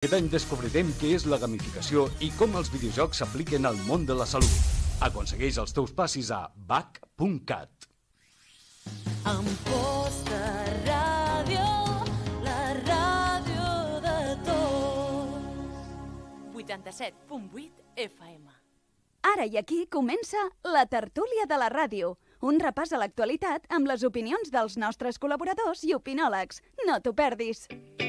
Aquest any descobrirem què és la gamificació i com els videojocs s'apliquen al món de la salut. Aconsegueix els teus passis a bac.cat. posta ràdio, la ràdio de tots. 87.8 FM. Ara i aquí comença la tertúlia de la ràdio, un repàs a l'actualitat amb les opinions dels nostres col·laboradors i opinòlegs. No t'ho perdis. Mm.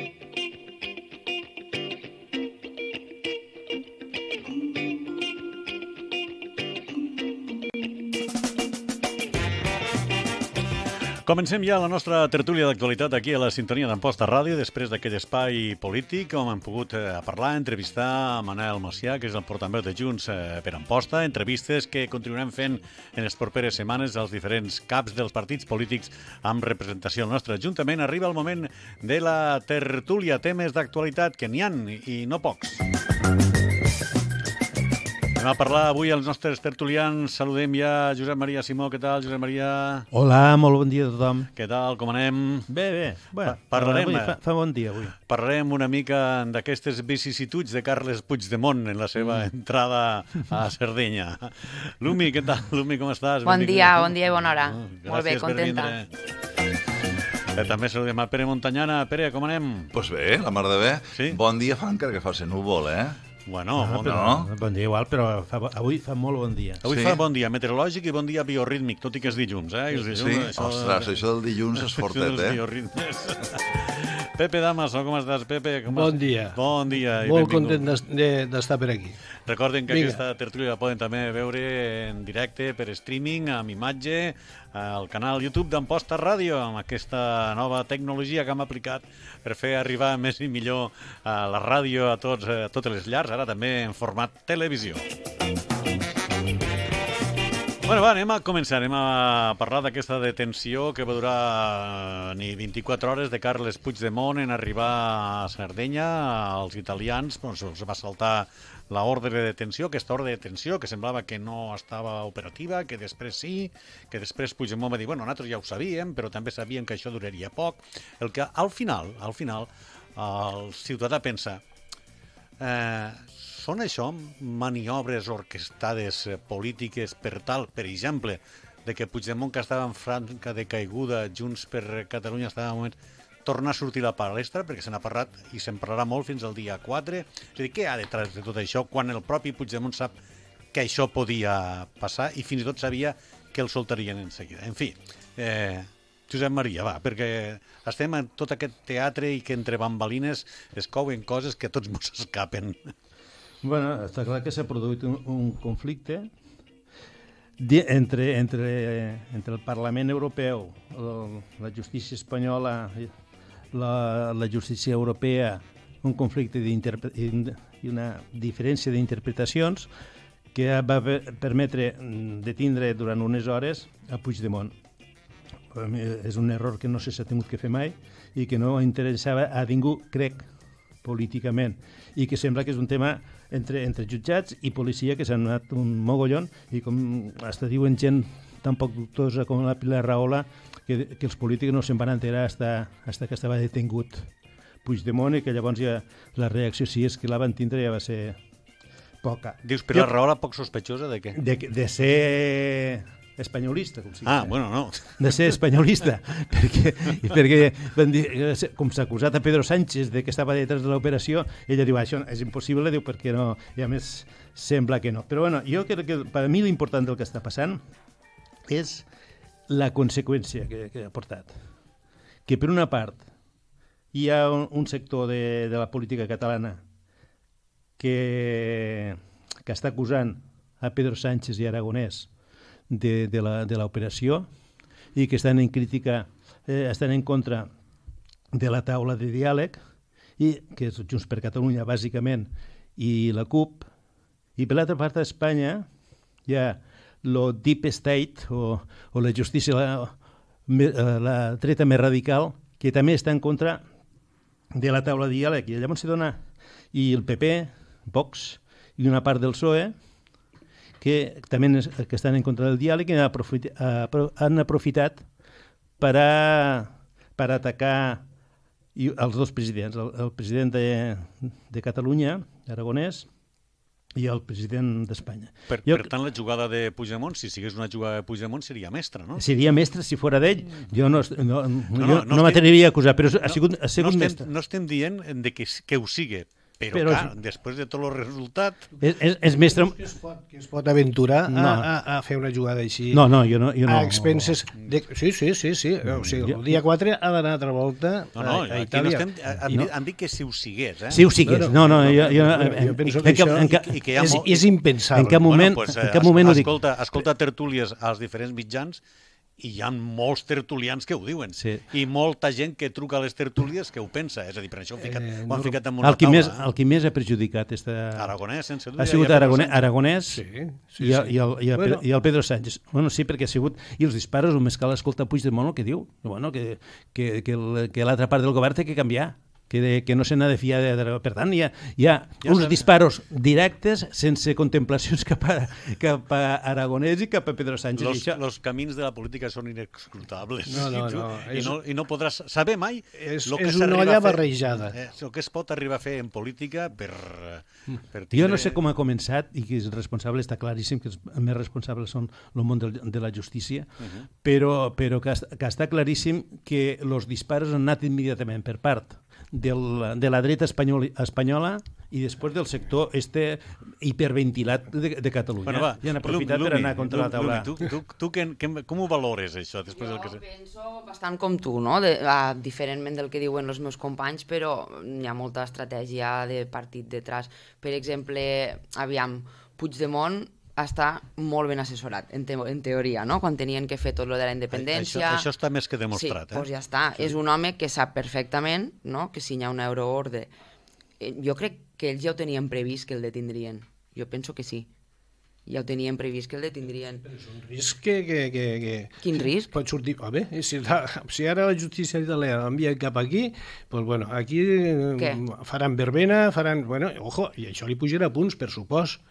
Comencem ja la nostra tertúlia d'actualitat aquí a la sintonia d'Amposta Ràdio, després d'aquest espai polític on hem pogut eh, parlar, entrevistar a Manel Macià, que és el portaveu de Junts eh, per Amposta, entrevistes que continuarem fent en les properes setmanes als diferents caps dels partits polítics amb representació al nostre Ajuntament. Arriba el moment de la tertúlia, temes d'actualitat que n'hi han i no pocs. Anem a parlar avui els nostres tertulians. Saludem ja Josep Maria Simó. Què tal, Josep Maria? Hola, molt bon dia a tothom. Què tal, com anem? Bé, bé. Bueno, parlarem, avui eh? fa, fa bon dia, avui. Parlarem una mica d'aquestes vicissituds de Carles Puigdemont en la seva mm. entrada a Sardenya. Lumi, què tal? Lumi, com estàs? Bon Benvinguda. dia, bon dia i bona hora. Oh, ah, gràcies molt bé, contenta. Eh, també saludem a Pere Montanyana. Pere, com anem? Doncs pues bé, la mar de bé. Sí? Bon dia fa encara que faci núvol, eh? Bueno, ah, bon, però, no. Ah, bon dia igual, però fa, avui fa molt bon dia. Avui sí. fa bon dia meteorològic i bon dia biorítmic, tot i que és dilluns, eh? És dilluns, sí, això, ostres, de... això del dilluns és fortet, eh? Biorritmes. Pepe Damaso, com estàs, Pepe? Com bon has... dia. Bon dia. I molt benvingut. content d'estar per aquí. Recorden que Vinga. aquesta tertúlia la poden també veure en directe per streaming, amb imatge, al canal YouTube d'Emposta Ràdio amb aquesta nova tecnologia que hem aplicat per fer arribar més i millor a eh, la ràdio a, tots, eh, a totes les llars, ara també en format televisió. Bueno, va, anem a començar, anem a parlar d'aquesta detenció que va durar eh, ni 24 hores de Carles Puigdemont en arribar a Sardenya, als italians, doncs, els va saltar la ordre de detenció, aquesta ordre de detenció que semblava que no estava operativa, que després sí, que després Puigdemont va dir, bueno, nosaltres ja ho sabíem, però també sabíem que això duraria poc. El que al final, al final, el ciutadà pensa, eh, són això maniobres orquestades eh, polítiques per tal, per exemple, de que Puigdemont que estava en franca de caiguda, Junts per Catalunya estava en moments tornar a sortir la palestra, perquè se n'ha parlat i se'n parlarà molt fins al dia 4. És a dir, què hi ha detrás de tot això quan el propi Puigdemont sap que això podia passar i fins i tot sabia que el soltarien en seguida. En fi, eh, Josep Maria, va, perquè estem en tot aquest teatre i que entre bambalines es couen coses que tots ens escapen. Bueno, està clar que s'ha produït un, un conflicte entre, entre, entre el Parlament Europeu, el, la justícia espanyola la, la justícia europea un conflicte i una diferència d'interpretacions que va permetre mm, detindre durant unes hores a Puigdemont. És un error que no s'ha tingut que fer mai i que no interessava a ningú, crec, políticament, i que sembla que és un tema entre, entre jutjats i policia que s'han anat un mogollon i com hasta diuen gent tan poc dubtosa com la Pilar Rahola, que, que els polítics no se'n van enterar hasta, hasta que estava detingut Puigdemont i que llavors ja la reacció, si és que la van tindre, ja va ser poca. Dius, Pilar jo, Rahola poc sospechosa de què? De, de ser espanyolista. Com si ah, eh? bueno, no. De ser espanyolista, perquè, perquè van dir, eh, com s'ha acusat a Pedro Sánchez de que estava detrás de l'operació, ella diu, això és impossible, diu, perquè no, i a més sembla que no. Però bueno, jo crec que per a mi l'important del que està passant és la conseqüència que, que ha portat. Que per una part hi ha un, un sector de, de la política catalana que, que està acusant a Pedro Sánchez i Aragonès de, de l'operació i que estan en crítica, eh, estan en contra de la taula de diàleg, i, que és Junts per Catalunya, bàsicament, i la CUP, i per l'altra part d'Espanya hi ha lo deep state o, o la justícia, la, eh, la dreta més radical, que també està en contra de la taula de diàleg. I llavors s'hi dona i el PP, Vox i una part del PSOE, que també que estan en contra del diàleg i han aprofitat, eh, han aprofitat per, a, per atacar els dos presidents, el, el president de, de Catalunya, Aragonès, i el president d'Espanya. Per, jo... per tant, la jugada de Puigdemont, si sigués una jugada de Puigdemont, seria mestra, no? Seria mestra si fora d'ell. Mm. Jo no, no, no, no, no, no m'atreviria a acusar, però ha sigut, ha sigut no estem, mestra. No estem dient de que, que ho sigui, però, però clar, és... després de tot el resultat... És, és, és més... Que es, pot, que es pot aventurar no. a, a, a fer una jugada així. No, no, jo no. Jo no a expenses... De... Sí, sí, sí, sí. Mm, o sigui, el dia 4 ha d'anar altra volta no, no, a, a Itàlia. No estem... han, no. han dit que si ho sigués, eh? Si ho sigués. No, no, jo, jo, penso que això... que, I, que és, és impensable. En cap moment, bueno, pues, en cap moment eh, escolta, ho dic. Escolta tertúlies als diferents mitjans i hi ha molts tertulians que ho diuen sí. i molta gent que truca a les tertúlies que ho pensa, és a dir, per això ho, ficat, eh, ho han ficat en una el qui taula. Més, eh? el qui més ha perjudicat esta... Aragonès, sense dubte. Ha sigut Aragonès, Aragonès sí, sí, i, sí. i, el, i, el, bueno. i el Pedro Sánchez. Bueno, sí, perquè ha sigut... I els disparos, només cal escoltar Puigdemont el que diu, bueno, que, que, que l'altra part del govern té que canviar que, de, que no se n'ha de fiar. De, per tant, hi ha, hi ha ja uns sabem. disparos directes sense contemplacions cap a, cap a Aragonès i cap a Pedro Sánchez. Los, això... los camins de la política són inexcrutables. No, no, no. I, és, no, i no podràs saber mai és, lo que és una olla barrejada. eh, el que es pot arribar a fer en política per, per tindre... Jo no sé com ha començat i que és responsable, està claríssim que els més responsables són el món de, de la justícia, uh -huh. però, però que, que està claríssim que els disparos han anat immediatament per part del, de la dreta espanyol, espanyola i després del sector este hiperventilat de, de Catalunya. Bueno, va, I han aprofitat Lumi, per anar contra Lumi, la taula. Lumi, tu, tu, tu que, que, com ho valores, això? Després jo del que... penso bastant com tu, no? De, a, ah, diferentment del que diuen els meus companys, però hi ha molta estratègia de partit detrás. Per exemple, aviam, Puigdemont està molt ben assessorat, en, te en teoria, no? quan tenien que fer tot lo de la independència... Això, això està més que demostrat. Sí, eh? doncs ja està. Sí. És un home que sap perfectament no? que si hi ha una euroordre... Eh, jo crec que ells ja ho tenien previst que el detindrien. Jo penso que sí. Ja ho tenien previst que el detindrien. Però és un risc que... que, que, que... Quin risc? Pot sortir... A veure, eh, si, la, si ara la justícia italiana l'envia cap aquí, doncs bueno, aquí Què? Mm, faran verbena, faran... Bueno, ojo, i això li pujarà punts, per supost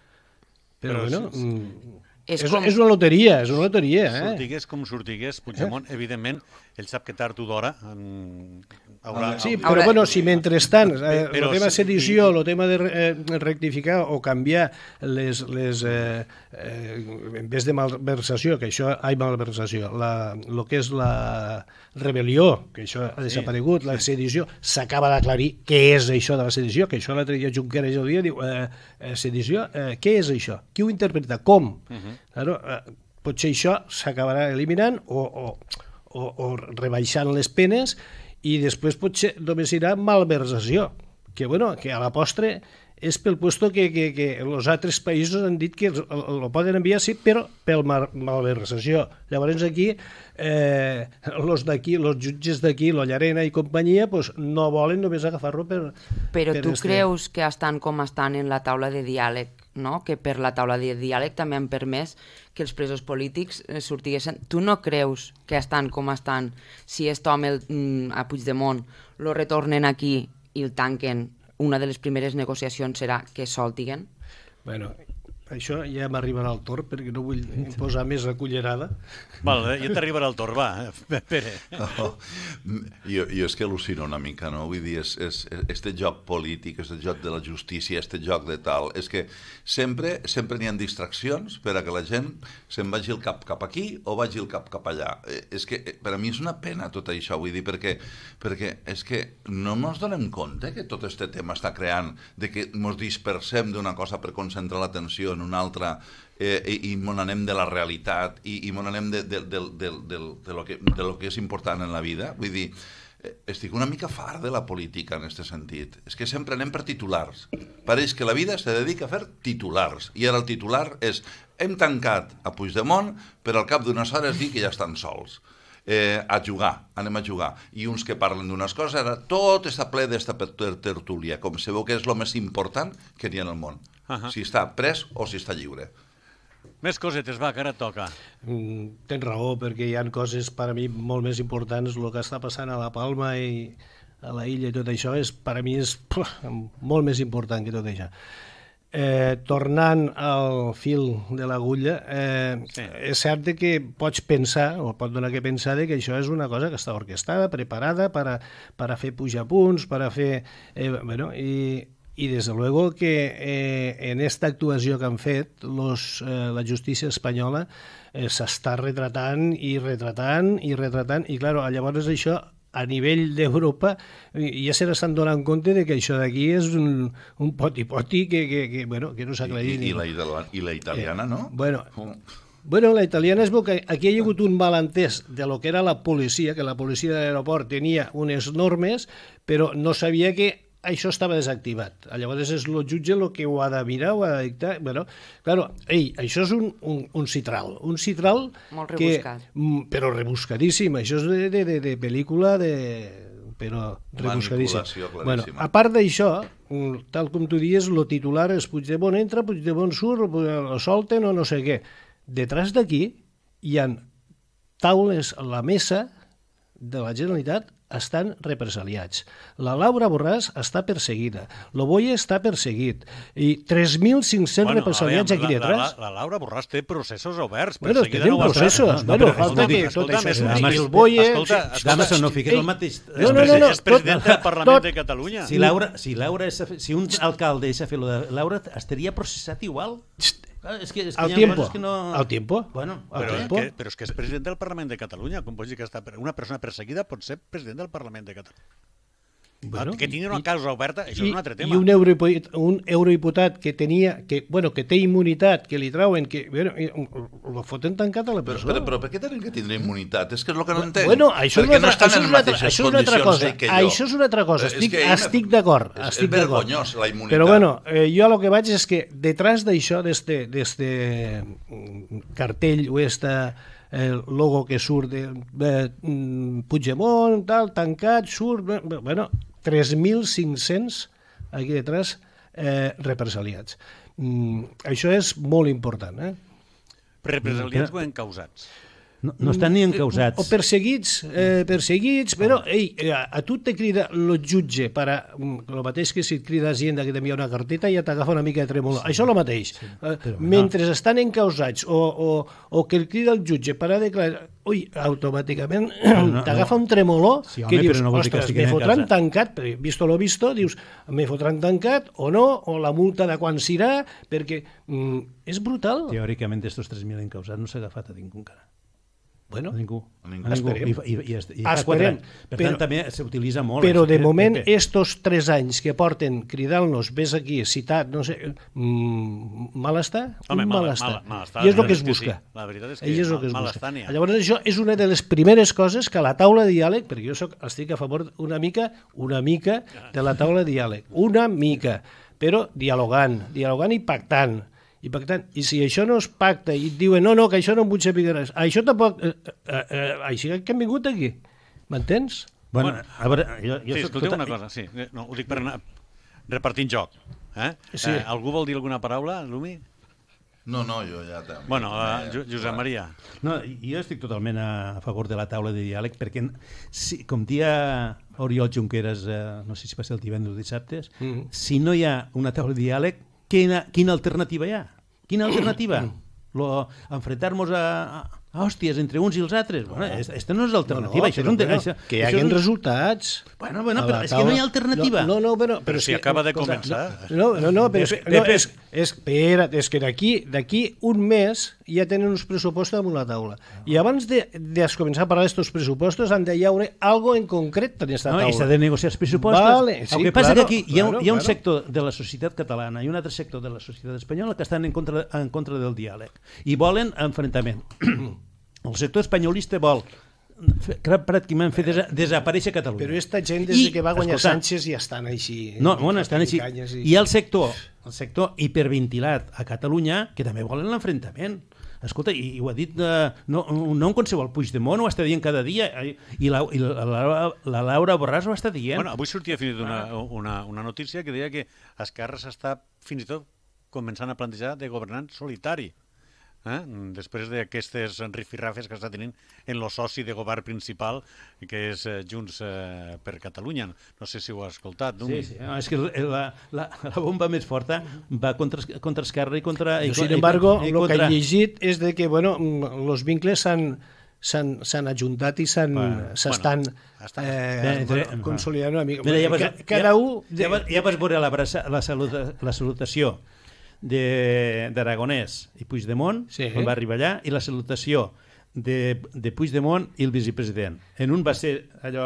però, però bueno, sí, sí. Mm, és, és, com... és una loteria, és una loteria. Eh? Sortigués com sortigués, Puigdemont, eh? evidentment, ell sap que tard o d'hora haurà... Sí, però haurà... bueno, si mentrestant eh, el tema de sedició, el eh, tema de rectificar o canviar les, les eh, eh, en vez de malversació, que això hi malversació, la, el que és la rebel·lió, que això ha desaparegut, sí. la sedició, s'acaba d'aclarir què és això de la sedició, que això l'altre dia Junqueras el dia diu, eh, eh, sedició, eh, què és això? Qui ho interpreta? Com? Uh mhm. -huh. claro, eh, potser això s'acabarà eliminant o, o o, o rebaixant les penes i després potser només hi malversació, que, bueno, que a la postre és pel puesto que, que, que els altres països han dit que el, el, poden enviar, sí, però pel mal, malversació. Llavors aquí, eh, d'aquí, els jutges d'aquí, l'Ollarena i companyia, pues, no volen només agafar-lo per... Però per tu este... creus que estan com estan en la taula de diàleg no? que per la taula de diàleg també han permès que els presos polítics eh, sortiguessin. Tu no creus que estan com estan, si aquest home el, mm, a Puigdemont lo retornen aquí i el tanquen, una de les primeres negociacions serà que soltiguen? Bueno, això ja m'arribarà al torn, perquè no vull posar més a cullerada. Val, eh? ja t'arribarà al torn, va, eh? Pere. Oh, mm, jo, jo és que al·lucino una mica, no? Vull dir, és, és, este joc polític, este joc de la justícia, este joc de tal... És que sempre sempre n'hi ha distraccions per a que la gent se'n vagi el cap cap aquí o vagi el cap cap allà. Eh, és que eh, per a mi és una pena tot això, vull dir, perquè, perquè és que no ens donem compte que tot este tema està creant de que ens dispersem d'una cosa per concentrar l'atenció en un altra eh, i, i mon anem de la realitat, i, i mon anem de, de, de, de, de, de, lo que, de lo que és important en la vida. Vull dir, eh, estic una mica far de la política en aquest sentit. És que sempre anem per titulars. Pareix que la vida se dedica a fer titulars. I ara el titular és hem tancat a Puigdemont per al cap d'unes hores dir que ja estan sols. Eh, a jugar, anem a jugar. I uns que parlen d'unes coses, ara tot està ple d'esta tertúlia, com se veu que és el més important que n'hi ha en el món. -huh. si està pres o si està lliure. Més cosetes, va, que ara toca. Mm, tens raó, perquè hi han coses per a mi molt més importants. El que està passant a la Palma i a la illa i tot això és, per a mi és puh, molt més important que tot això. Eh, tornant al fil de l'agulla, eh, sí. és cert que pots pensar, o pot donar que pensar, que això és una cosa que està orquestada, preparada per a, per a fer pujar punts, per a fer... Eh, bueno, i des de luego que eh, en aquesta actuació que han fet los, eh, la justícia espanyola eh, s'està retratant i retratant i retratant i claro, llavors això a nivell d'Europa ja se n'estan donant compte de que això d'aquí és un, un poti-poti que, que, que, bueno, que no s'aclarir. I, i, i, la, i la italiana, no? Eh, bueno, oh. Bueno, la italiana és que aquí hi ha hagut un malentès de lo que era la policia, que la policia de l'aeroport tenia unes normes, però no sabia que això estava desactivat. Llavors és el jutge el que ho ha de mirar, ho ha de dictar... Bueno, claro, ei, això és un, un, un citral. Un citral... Molt rebuscat. Que, mm, però rebuscadíssim. Això és de, de, de, de pel·lícula de... però rebuscadíssim. Bueno, a part d'això, tal com tu dius, lo titular és Puigdemont entra, Puigdemont surt, o solten o no sé què. Detrás d'aquí hi han taules a la mesa de la Generalitat estan represaliats. La Laura Borràs està perseguida. L'Oboia està perseguit. I 3.500 bueno, represaliats aquí detrás. La, la, la, Laura Borràs té processos oberts. Bueno, té no processos. No, falta que tot això. Escolta, escolta, escolta, Escolta, escolta, escolta, no fiquis el mateix. No, no, no, no, és president del Parlament tot, de Catalunya. Si Laura, si Laura si un alcalde s'ha fet de Laura, estaria processat igual?Xt, Claro, es que, es que el tiempo. Que no... Al tiempo. Bueno, el però, tiempo. Que, però és que és president del Parlament de Catalunya. Com pots dir que està... Una persona perseguida pot ser president del Parlament de Catalunya. Bueno, que tenia una causa oberta, això i, és un altre tema. I un, euro, un eurodiputat que tenia, que, bueno, que té immunitat, que li trauen, que bueno, um, lo foten tancat a la persona. Però, però, però per què tenen que tindre immunitat? És que és el que no entenc. Bueno, això és una, no estan això en això és una altra cosa. això eh, és una altra cosa. Estic, és que estic d'acord. És, estic és vergonyós, la immunitat. Però bueno, eh, jo el que vaig és que detrás d'això, d'este mm, cartell o esta el eh, logo que surt de mm, Puigdemont, tal, tancat, surt... Bueno, 3.500 aquí detrás eh, represaliats. Mm, això és molt important. Eh? Represaliats o encausats? No, no estan ni mm, encausats. O perseguits, eh, perseguits, però ei, eh, a, tu te crida el jutge, per a, el mm, mateix que si et crida Hacienda que t'envia una carteta i ja t'agafa una mica de tremolor. Sí, Això és el mateix. Sí, eh, mentre no. estan encausats o, o, o que el crida el jutge per a declarar ui, automàticament no, no, t'agafa no. un tremolor sí, home, que dius, no ostres, me fotran casa. tancat, però visto lo visto, dius, me fotran tancat o no, o la multa de quan serà, perquè mm, és brutal. Teòricament, estos 3.000 encausats no s'ha agafat a ningú encara. Bueno, a ningú. A ningú. ningú. I, i, i, i anys. Per però, tant, també s'utilitza molt. Però de eh, moment, PP. estos tres anys que porten cridant-nos, ves aquí, citat, no sé... Mm, malestar? Home, mal, malestar. Mal, malestar. I és el que es busca. Sí. La veritat és que, és mal, que es mal Llavors, això és una de les primeres coses que la taula de diàleg, perquè jo soc, estic a favor una mica, una mica de la taula de diàleg. Una mica però dialogant, dialogant i pactant, i per tant, i si això no es pacta i et diuen no, no, que això no em vull saber res, això tampoc... Eh, eh, eh, així que hem vingut aquí, m'entens? Bueno, bueno, a veure, jo, jo sí, escolteu tot... una tota- cosa, sí, eh, no, ho dic per anar repartint joc. Eh? Sí. Eh, algú vol dir alguna paraula, Lumi? No, no, jo ja també. Bueno, eh, Josep Maria. No, jo estic totalment a, favor de la taula de diàleg perquè, si, com dia Oriol Junqueras, eh, no sé si va ser el divendres o dissabtes, mm -hmm. si no hi ha una taula de diàleg, quina, quina alternativa hi ha? Quina alternativa? Lo, enfrontar-nos a, Ah, hòsties, entre uns i els altres. Bueno, aquesta no és l'alternativa, no, no, això és un... Bueno, això, que hi haguin un... resultats... Bueno, bueno, però és que no hi ha alternativa. No, no, bueno, però, però si que, acaba de començar... No, no, no, però, Pepe, no, és, és, espera, és que d'aquí un mes ja tenen uns pressupostos damunt la taula. I abans de, de començar a parlar d'aquests pressupostos han de hi haure algo en concret en aquesta taula. No, I s'ha de negociar els pressupostos. Vale, sí, el que passa claro, que aquí hi ha, claro, hi ha un claro. sector de la societat catalana i un altre sector de la societat espanyola que estan en contra, en contra del diàleg i volen enfrontament. El sector espanyolista vol pràcticament fer desa desaparèixer Catalunya. Però aquesta gent des I, que va guanyar escolta, Sánchez ja estan així. No, bueno, estan així. I... I el sector, el sector hiperventilat a Catalunya, que també volen l'enfrontament. Escolta, i, i ho ha dit de, eh, no, no en el Puigdemont, ho està dient cada dia, eh, i la, i la, la, la Laura Borràs ho està dient. Bueno, avui sortia fins i tot una, ah. una, una notícia que deia que Esquerra s'està fins i tot començant a plantejar de governant solitari eh? després d'aquestes rifirrafes que està tenint en lo soci de govern principal, que és eh, Junts eh, per Catalunya. No sé si ho has escoltat. No? Sí, sí. No, és que la, la, la bomba més forta va contra, contra Esquerra i contra... Jo, sin embargo, el contra... que he llegit és de que, bueno, los vincles s'han s'han ajuntat i s'estan bueno, bueno, eh, consolidant una mica. Mira, ja vas, cada ja, un... Ja, ja vas veure la, la, la salutació d'Aragonès i Puigdemont, sí. quan va arribar allà, i la salutació de, de Puigdemont i el vicepresident. En un va ser allò,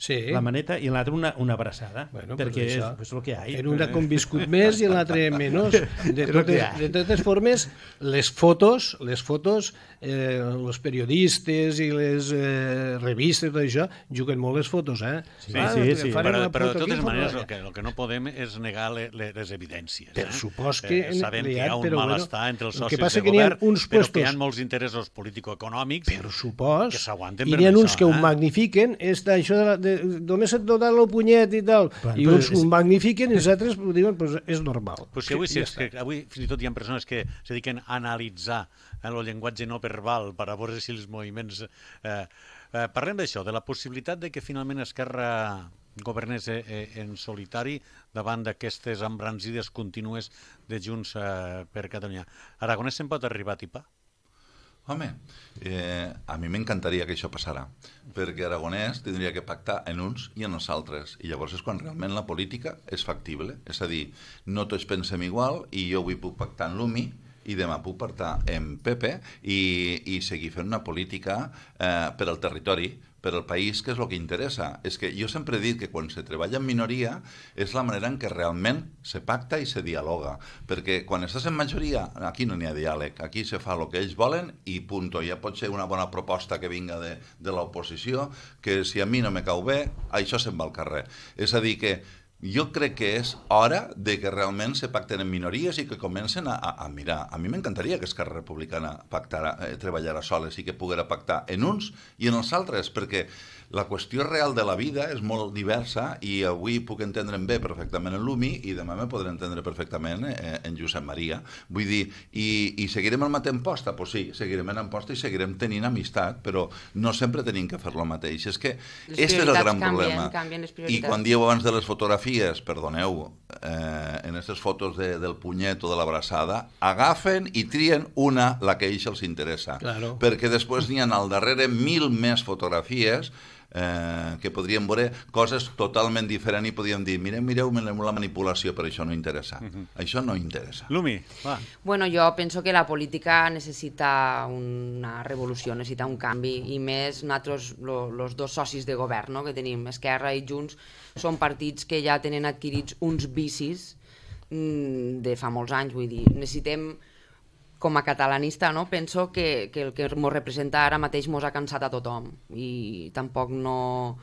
sí. la maneta, i en l'altre una, una abraçada, bueno, perquè és, és el que hi ha. En un ha conviscut més i en l'altre menys. De totes, de totes formes, les fotos, les fotos, eh, els periodistes i les eh, revistes, tot això, juguen molt les fotos, eh? Sí, ah, sí, doncs sí. Però, però de totes maneres, el que, el que no podem és negar les, les evidències. Per eh? supost eh, que... Eh, sabem que hi ha un malestar bueno, entre els socis el que passa de govern, que uns però puestos... que hi ha molts interessos polítics econòmics econòmics per supòs, que s'aguanten i n'hi ha uns que ho eh? magnifiquen és això de, la, de, només et donen el punyet i tal però, i uns ho magnifiquen i els altres ho diuen pues, és normal pues si avui, sí, ja és que avui fins i tot hi ha persones que es dediquen a analitzar eh, el llenguatge no verbal per a veure si els moviments eh, Eh, parlem d'això, de la possibilitat de que finalment Esquerra governés eh, eh en solitari davant d'aquestes embranzides contínues de Junts eh, per Catalunya. Aragonès se'n pot arribar a tipar? Home, eh, a mi m'encantaria que això passara, perquè Aragonès tindria que pactar en uns i en els altres, i llavors és quan realment la política és factible, és a dir, no tots pensem igual i jo avui puc pactar en l'UMI, i demà puc pactar en PP i, i seguir fent una política eh, per al territori, per al país, que és el que interessa. És que jo sempre he dit que quan se treballa en minoria és la manera en què realment se pacta i se dialoga, perquè quan estàs en majoria aquí no n'hi ha diàleg, aquí se fa el que ells volen i punto. Ja pot ser una bona proposta que vinga de, de l'oposició, que si a mi no me cau bé, això se'n va al carrer. És a dir, que jo crec que és hora de que realment se pacten en minories i que comencen a, a, mirar. A mi m'encantaria que Esquerra Republicana pactara, eh, treballara soles i que poguera pactar en uns i en els altres, perquè la qüestió real de la vida és molt diversa i avui puc entendre bé perfectament en l'UMI i demà me podré entendre perfectament eh, en Josep Maria. Vull dir, i, i seguirem al mateix posta? Ah, pues sí, seguirem en posta i seguirem tenint amistat, però no sempre tenim que fer lo mateix. És que aquest és el gran canvien, problema. Canvien I quan dieu abans de les fotografies fotografies, perdoneu, eh, en aquestes fotos de, del punyet o de l'abraçada, agafen i trien una, la que ells els interessa. Claro. Perquè després n'hi ha al darrere mil més fotografies eh, que podríem veure coses totalment diferents i podríem dir, mireu, mireu la manipulació, però això no interessa. Uh mhm. -huh. Això no interessa. Lumi, va. Bueno, jo penso que la política necessita una revolució, necessita un canvi, i més nosaltres, els dos socis de govern no?, que tenim, Esquerra i Junts, són partits que ja tenen adquirits uns vicis mm, de fa molts anys, vull dir, necessitem com a catalanista no, penso que, que el que ens representa ara mateix ens ha cansat a tothom i tampoc no,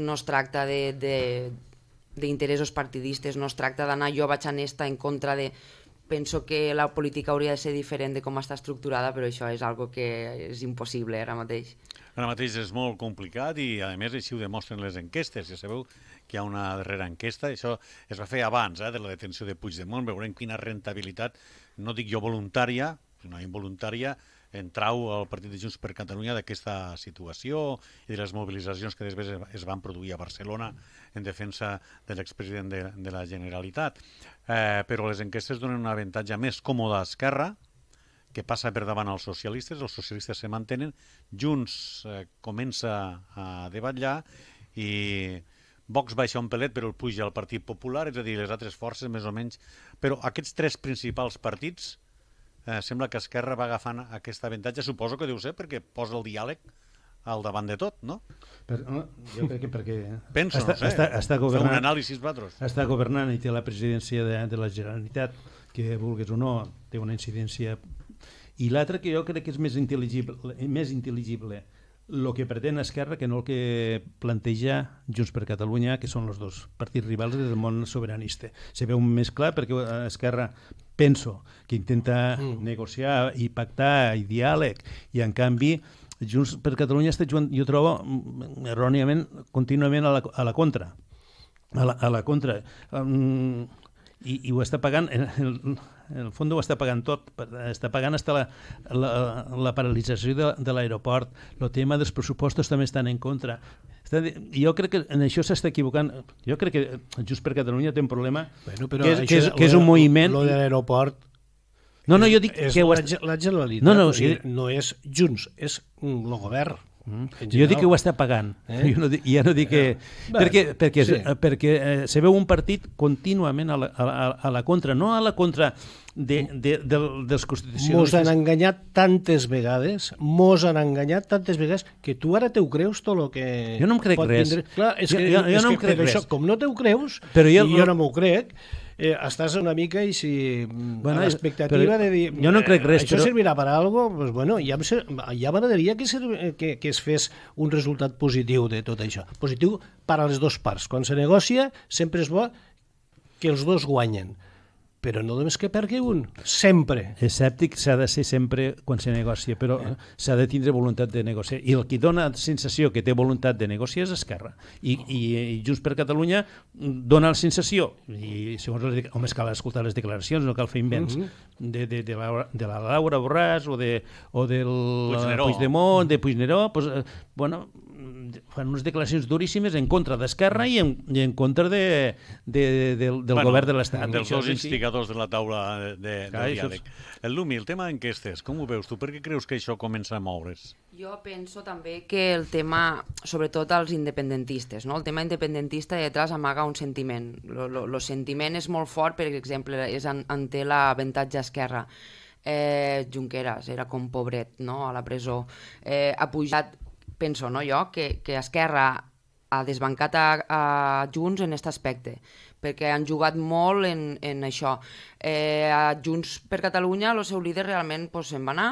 no es tracta de d'interessos partidistes, no es tracta d'anar jo vaig en esta en contra de... Penso que la política hauria de ser diferent de com està estructurada, però això és algo que és impossible ara mateix. Ara mateix és molt complicat i, a més, així ho demostren les enquestes. Ja sabeu que hi ha una darrera enquesta, això es va fer abans eh, de la detenció de Puigdemont, veurem quina rentabilitat no dic jo voluntària, no involuntària, entrau al partit de Junts per Catalunya d'aquesta situació i de les mobilitzacions que després es van produir a Barcelona en defensa de l'expresident de, de la Generalitat. Eh, però les enquestes donen un avantatge més còmode a Esquerra, que passa per davant als socialistes, els socialistes se mantenen, Junts eh, comença a debatllar i Vox baixa un pelet però el puja el Partit Popular, és a dir, les altres forces més o menys. Però aquests tres principals partits, eh, sembla que Esquerra va agafant aquest avantatge, suposo que deu ser perquè posa el diàleg al davant de tot, no? Per, no jo crec que perquè... Eh, Penso, està, no sé. Està, està governant, Fem un anàlisi, vosaltres. Està governant i té la presidència de, de la Generalitat, que vulguis o no, té una incidència... I l'altre que jo crec que és més intel·ligible, més intel·ligible el que pretén Esquerra, que no el que planteja Junts per Catalunya, que són els dos partits rivals del món sobiranista. Se veu més clar perquè eh, Esquerra, penso, que intenta mm. negociar i pactar i diàleg, i en canvi Junts per Catalunya està jugant, jo trobo, mm, erròniament, contínuament a la, a la contra. A la, a la contra. Um, i, i ho està pagant en, en, en el fons ho està pagant tot, està pagant hasta la, la, la paralització de, de l'aeroport, el tema dels pressupostos també estan en contra. Està, Jo crec que en això s'està equivocant. Jo crec que Just per Catalunya té un problema, bueno, però que, és, que, és, que és un moviment... Lo de l'aeroport no, no, jo dic és que ho... la, la Generalitat, no, no, o sigui... no és Junts, és el govern. Mm. Jo dic que ho està pagant. Eh? Jo no dic, ja no dic que... perquè perquè, sí. Eh, perquè eh, se veu un partit contínuament a la, a, la, a la contra, no a la contra de, de, de, dels constitucionalistes. Mos han enganyat tantes vegades, mos han enganyat tantes vegades, que tu ara te ho creus tot el que... Jo no em crec res. Clar, és jo, que, jo, jo és no que em crec res. Això, com no te ho creus, però jo, i jo no m'ho crec, eh, estàs una mica i si mm, bueno, l'expectativa de dir jo no eh, crec res, això però... servirà per a alguna cosa, pues bueno, ja, ser, ja m'agradaria que, ser, eh, que, que es fes un resultat positiu de tot això. Positiu per a les dues parts. Quan se negocia sempre és bo que els dos guanyen però no només que pergui un, sempre. Escèptic s'ha de ser sempre quan se negocia, però eh. s'ha de tindre voluntat de negociar. I el que dona sensació que té voluntat de negociar és Esquerra. I, i, i Junts per Catalunya dona la sensació, i segons les, home, cal escoltar les declaracions, no cal fer invents, mm -hmm. de, de, de, la, de la Laura Borràs o, de, o del Puigneró. Puigdemont, de Puigneró, pues, eh, bueno, fan unes declaracions duríssimes en contra d'Esquerra i, en, i en contra de, de, de, del bueno, govern de l'Estat. Dels dos instigadors sí. de la taula de, de, Clar, de diàleg. És... El Lumi, el tema d'enquestes, com ho veus tu? Per què creus que això comença a moure's? Jo penso també que el tema, sobretot els independentistes, no? el tema independentista de detrás amaga un sentiment. El sentiment és molt fort, per exemple, és en, en té l'avantatge esquerra eh, Junqueras era com pobret no? a la presó. Eh, ha pujat penso no, jo, que, que Esquerra ha desbancat a, a Junts en aquest aspecte, perquè han jugat molt en, en això. Eh, a Junts per Catalunya, el seu líder realment pues, se'n va anar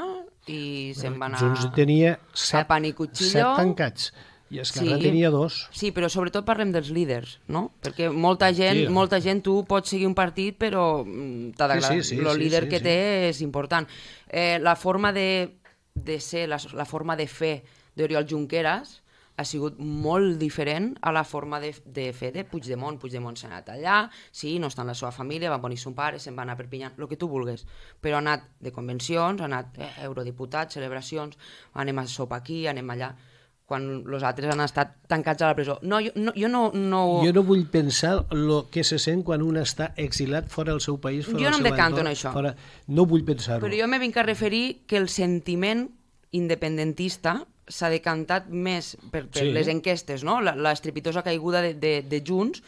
i se'n va anar Junts tenia set, set tancats. I Esquerra sí, tenia dos. Sí, però sobretot parlem dels líders, no? Perquè molta gent, sí. Eh. molta gent tu pots seguir un partit, però mm, t'ha d'agradar. Sí, sí, sí, el sí, líder sí, sí, que té sí. és important. Eh, la forma de, de ser, la, la forma de fer, d'Oriol Junqueras ha sigut molt diferent a la forma de, de fer de Puigdemont. Puigdemont s'ha anat allà, sí, no està en la seva família, va venir son pare, se'n va anar a Perpinyà, el que tu vulgues. Però ha anat de convencions, ha anat eh, eurodiputats, celebracions, anem a sopar aquí, anem allà quan els altres han estat tancats a la presó. No, jo no... Jo no, no... Jo no vull pensar el que se sent quan un està exilat fora del seu país, fora jo no Jo no em decanto en això. Fora... No vull pensar-ho. Però jo me vinc a referir que el sentiment independentista s'ha decantat més per, per sí. les enquestes, no? La, la caiguda de, de, de Junts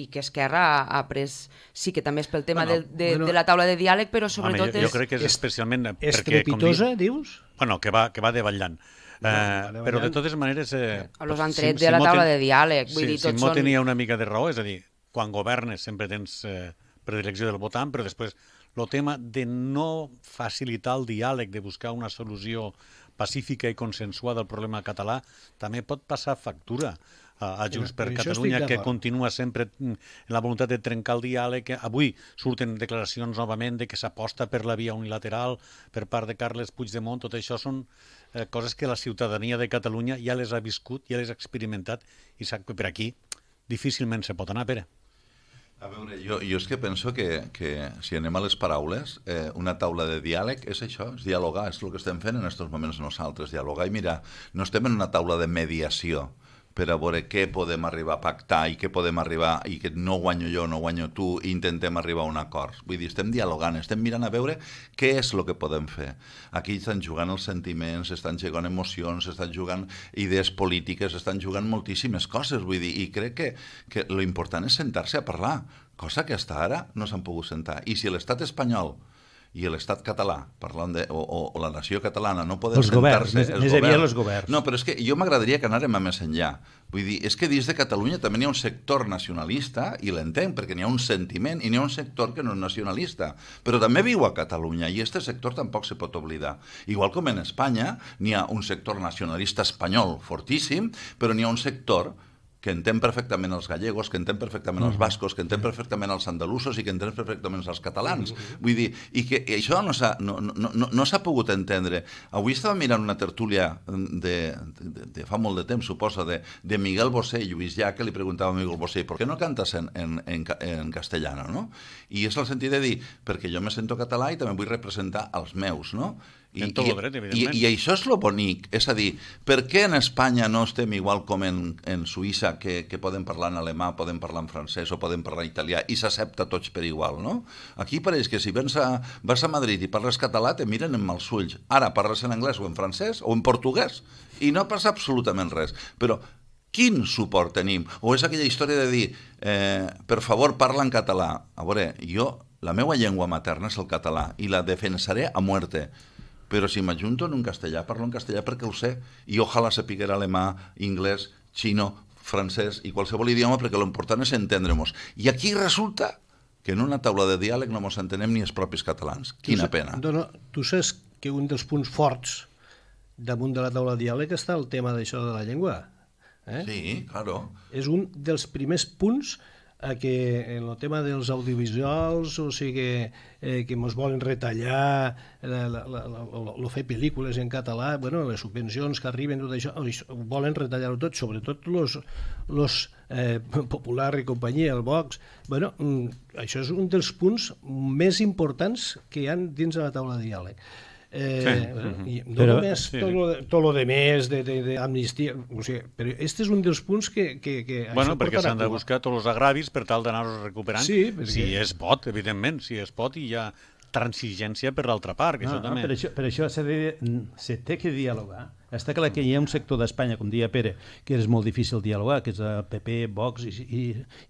i que Esquerra ha, ha pres, sí que també és pel tema bueno, de, de, bueno, de la taula de diàleg, però sobretot home, jo, jo crec que és, és especialment... Eh, estrepitosa, dic, dius? Bueno, que va, que va davallant. Eh, però de totes maneres... Eh, eh Los han tret si, de la taula ten... de diàleg. Vull sí, dir, tots Simó són... tenia una mica de raó, és a dir, quan governes sempre tens eh, predilecció del votant, però després el tema de no facilitar el diàleg, de buscar una solució eh, pacífica i consensuada del problema català també pot passar factura a, Junts per Catalunya, que continua sempre en la voluntat de trencar el diàleg. Avui surten declaracions novament de que s'aposta per la via unilateral per part de Carles Puigdemont. Tot això són eh, coses que la ciutadania de Catalunya ja les ha viscut, ja les ha experimentat i sap que per aquí difícilment se pot anar, Pere. A veure, jo, jo és que penso que, que si anem a les paraules, eh, una taula de diàleg és això, és dialogar, és el que estem fent en aquests moments nosaltres, dialogar i mirar. No estem en una taula de mediació, per a veure què podem arribar a pactar i què podem arribar i que no guanyo jo, no guanyo tu i intentem arribar a un acord. Vull dir, estem dialogant, estem mirant a veure què és el que podem fer. Aquí estan jugant els sentiments, estan jugant emocions, estan jugant idees polítiques, estan jugant moltíssimes coses, vull dir, i crec que, que lo important és sentar-se a parlar, cosa que hasta ara no s'han pogut sentar. I si l'estat espanyol i l'estat català, parlant de, o, o, o la nació catalana, no poden els governs, més, els aviat els governs. No, però és que jo m'agradaria que anàrem a més enllà. Vull dir, és que dins de Catalunya també hi ha un sector nacionalista, i l'entenc, perquè n'hi ha un sentiment, i n'hi ha un sector que no és nacionalista, però també viu a Catalunya, i aquest sector tampoc se pot oblidar. Igual com en Espanya, n'hi ha un sector nacionalista espanyol fortíssim, però n'hi ha un sector que entén perfectament els gallegos, que entén perfectament els bascos, mm-hmm. que entén mm-hmm. perfectament els andalusos i que entén perfectament els catalans. Mm-hmm. Vull dir, i que i això no s'ha no, no, no, no pogut entendre. Avui estava mirant una tertúlia de, de, de fa molt de temps, suposa, de, de Miguel Bosé i Lluís Llach, que li preguntava a Miguel Bosé, per què no cantes en, en, en, en castellano, no? I és el sentit de dir, perquè jo me sento català i també vull representar els meus, no? I, en tot el dret, I, I això és lo bonic, és a dir, per què en Espanya no estem igual com en, en Suïssa, que, que podem parlar en alemà, podem parlar en francès o podem parlar en italià, i s'accepta tots per igual, no? Aquí pareix que si vens a, vas a Madrid i parles català, te miren amb els ulls. Ara parles en anglès o en francès o en portuguès, i no passa absolutament res. Però quin suport tenim? O és aquella història de dir, eh, per favor, parla en català. A veure, jo, la meva llengua materna és el català i la defensaré a muerte però si m'ajunto en un castellà, parlo en castellà perquè ho sé i ojalà sapiguera alemà, anglès, xino, francès i qualsevol idioma perquè l'important és entendre nos I aquí resulta que en una taula de diàleg no ens entenem ni els propis catalans. Quina tu, pena. No, no, tu saps que un dels punts forts damunt de la taula de diàleg està el tema d'això de la llengua. Eh? Sí, claro. És un dels primers punts a que en el tema dels audiovisuals, o sigui, eh, que ens volen retallar el fer pel·lícules en català, bueno, les subvencions que arriben, tot això, volen retallar-ho tot, sobretot los, los eh, Popular i companyia, el Vox. Bueno, mm, això és un dels punts més importants que hi han dins de la taula de diàleg. Eh, sí. i no només tot, lo, de, tot lo de més d'amnistia, o sigui, però este és un dels punts que... que, que bueno, perquè s'han de buscar tots els agravis per tal d'anar-los recuperant, sí, perquè... si es pot, evidentment, si es pot i hi ha transigència per l'altra part. Que no, això no, també... per això, per això s'ha de, mm, se té que dialogar està clar que hi ha un sector d'Espanya, com deia Pere, que és molt difícil dialogar, que és el eh, PP, Vox i, i,